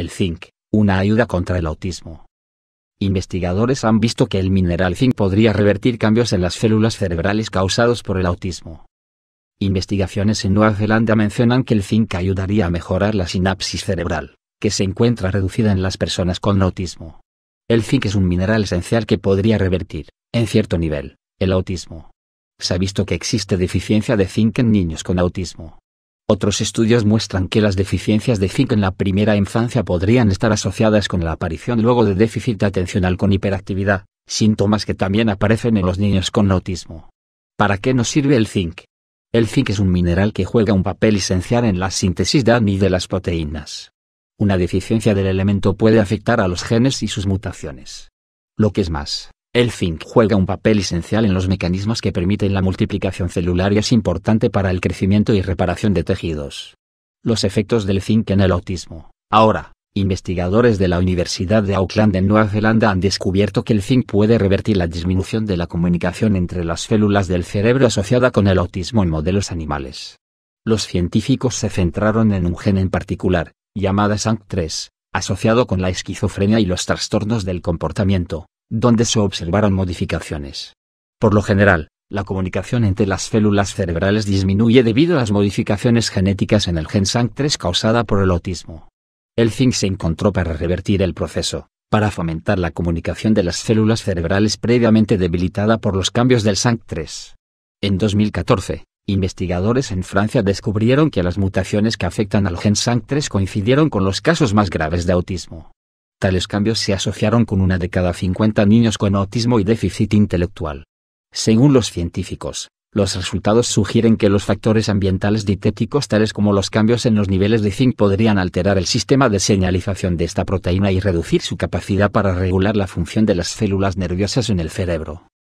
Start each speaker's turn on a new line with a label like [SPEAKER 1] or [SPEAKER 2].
[SPEAKER 1] El zinc, una ayuda contra el autismo. Investigadores han visto que el mineral zinc podría revertir cambios en las células cerebrales causados por el autismo. Investigaciones en Nueva Zelanda mencionan que el zinc ayudaría a mejorar la sinapsis cerebral, que se encuentra reducida en las personas con autismo. El zinc es un mineral esencial que podría revertir, en cierto nivel, el autismo. Se ha visto que existe deficiencia de zinc en niños con autismo. Otros estudios muestran que las deficiencias de zinc en la primera infancia podrían estar asociadas con la aparición luego de déficit atencional con hiperactividad, síntomas que también aparecen en los niños con autismo. ¿Para qué nos sirve el zinc? El zinc es un mineral que juega un papel esencial en la síntesis de ADN y de las proteínas. Una deficiencia del elemento puede afectar a los genes y sus mutaciones. Lo que es más, el zinc juega un papel esencial en los mecanismos que permiten la multiplicación celular y es importante para el crecimiento y reparación de tejidos. Los efectos del zinc en el autismo. Ahora, investigadores de la Universidad de Auckland en Nueva Zelanda han descubierto que el zinc puede revertir la disminución de la comunicación entre las células del cerebro asociada con el autismo en modelos animales. Los científicos se centraron en un gen en particular, llamada SANC3, asociado con la esquizofrenia y los trastornos del comportamiento donde se observaron modificaciones. Por lo general, la comunicación entre las células cerebrales disminuye debido a las modificaciones genéticas en el gen SANC3 causada por el autismo. El zinc se encontró para revertir el proceso, para fomentar la comunicación de las células cerebrales previamente debilitada por los cambios del SANC3. En 2014, investigadores en Francia descubrieron que las mutaciones que afectan al gen SANC3 coincidieron con los casos más graves de autismo. Tales cambios se asociaron con una de cada 50 niños con autismo y déficit intelectual. Según los científicos, los resultados sugieren que los factores ambientales dietéticos tales como los cambios en los niveles de zinc podrían alterar el sistema de señalización de esta proteína y reducir su capacidad para regular la función de las células nerviosas en el cerebro.